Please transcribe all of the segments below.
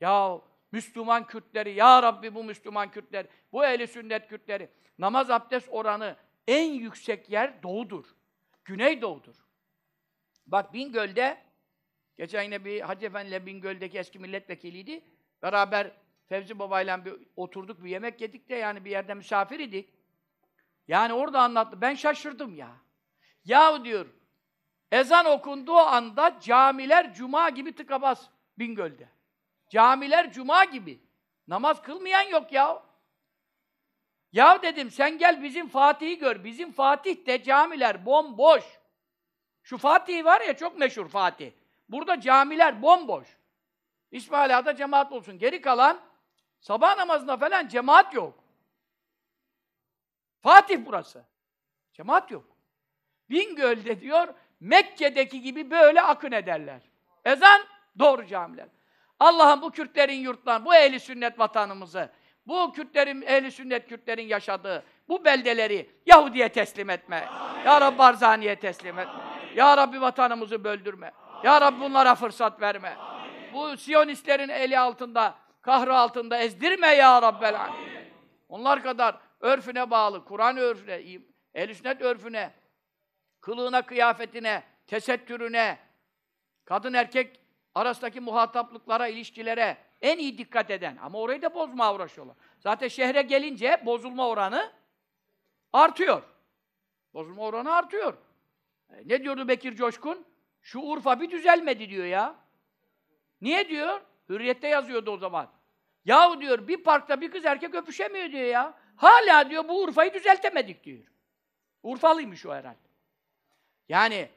Ya Müslüman Kürtleri, ya Rabbi bu Müslüman Kürtler, bu ehli sünnet Kürtleri. Namaz abdest oranı en yüksek yer doğudur. Güneydoğudur. Bak Bingöl'de, geçen yine bir Hacı Efendi'yle Bingöl'deki eski milletvekiliydi. Beraber Fevzi Baba'yla bir oturduk, bir yemek yedik de yani bir yerde misafir idik. Yani orada anlattı. Ben şaşırdım ya. Yahu diyor, ezan okunduğu anda camiler cuma gibi tıka bas Bingöl'de. Camiler cuma gibi. Namaz kılmayan yok ya. Ya dedim sen gel bizim Fatih'i gör. Bizim Fatih'te camiler bomboş. Şu Fatih var ya çok meşhur Fatih. Burada camiler bomboş. İsmail İsmaila'da cemaat olsun. Geri kalan sabah namazına falan cemaat yok. Fatih burası. Cemaat yok. Bingöl'de diyor Mekke'deki gibi böyle akın ederler. Ezan doğru camiler. Allah'ım bu Kürtlerin yurtlarını, bu ehli sünnet vatanımızı, bu Kürtlerin, ehli sünnet Kürtlerin yaşadığı bu beldeleri Yahudi'ye teslim etme. Amin. Ya Rabbi Barzani'ye teslim etme. Amin. Ya Rabbi vatanımızı böldürme. Amin. Ya Rabbi bunlara fırsat verme. Amin. Bu Siyonistlerin eli altında, kahrı altında ezdirme ya Rabbi Amin. Onlar kadar örfüne bağlı, Kur'an örfüne, ehl sünnet örfüne, kılığına, kıyafetine, tesettürüne, kadın erkek arasındaki muhataplıklara, ilişkilere en iyi dikkat eden. Ama orayı da bozma uğraşıyorlar. Zaten şehre gelince bozulma oranı artıyor. Bozulma oranı artıyor. E, ne diyordu Bekir Coşkun? Şu Urfa bir düzelmedi diyor ya. Niye diyor? Hürriyette yazıyordu o zaman. Yahu diyor bir parkta bir kız erkek öpüşemiyor diyor ya. Hala diyor bu Urfa'yı düzeltemedik diyor. Urfalıymış o herhalde. Yani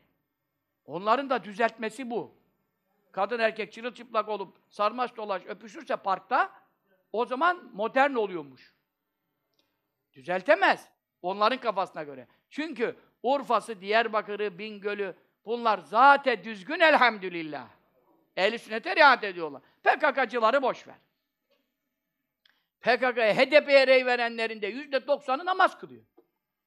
onların da düzeltmesi bu kadın erkek çıplak olup sarmaş dolaş öpüşürse parkta o zaman modern oluyormuş. Düzeltemez. Onların kafasına göre. Çünkü Urfa'sı, Diyarbakır'ı, Bingöl'ü bunlar zaten düzgün elhamdülillah. Ehl-i sünnete riayet ediyorlar. PKK'cıları boş ver. PKK'ya, HDP'ye rey verenlerin de yüzde doksanı namaz kılıyor.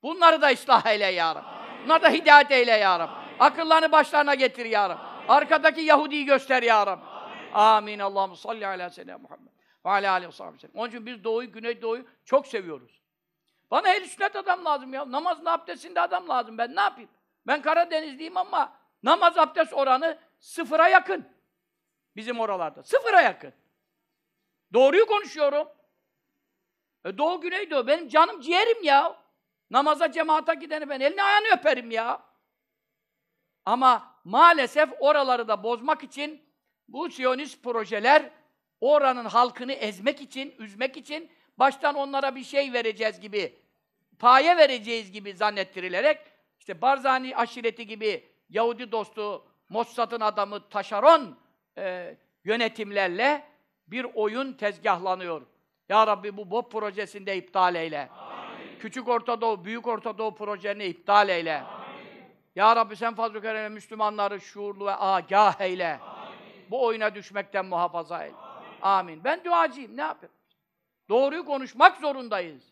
Bunları da ıslah eyle yarım, Bunları da hidayet eyle yarım, Akıllarını başlarına getir yarım. Arkadaki Yahudi'yi göster ya Rabbi. Amin. Amin. Allah'ım salli ala seyyidina Muhammed. Ve ala aleyhi ve Onun için biz doğuyu, güneydoğuyu çok seviyoruz. Bana el sünnet adam lazım ya. namaz abdestinde adam lazım. Ben ne yapayım? Ben Karadenizliyim ama namaz abdest oranı sıfıra yakın. Bizim oralarda. Sıfıra yakın. Doğruyu konuşuyorum. E doğu güneydoğu. Benim canım ciğerim ya. Namaza cemaata gideni ben elini ayağını öperim ya. Ama maalesef oraları da bozmak için bu Siyonist projeler oranın halkını ezmek için, üzmek için baştan onlara bir şey vereceğiz gibi, paye vereceğiz gibi zannettirilerek işte Barzani aşireti gibi Yahudi dostu, Mossad'ın adamı Taşaron e, yönetimlerle bir oyun tezgahlanıyor. Ya Rabbi bu BOP projesinde iptal eyle. Amin. Küçük ortadoğu, Büyük ortadoğu Doğu projeni iptal eyle. Amin. Ya Rabbi sen fazl-ı keremle Müslümanları şuurlu ve agah eyle. Amin. Bu oyuna düşmekten muhafaza eyle. Amin. Amin. Ben duacıyım, ne yapayım? Doğruyu konuşmak zorundayız.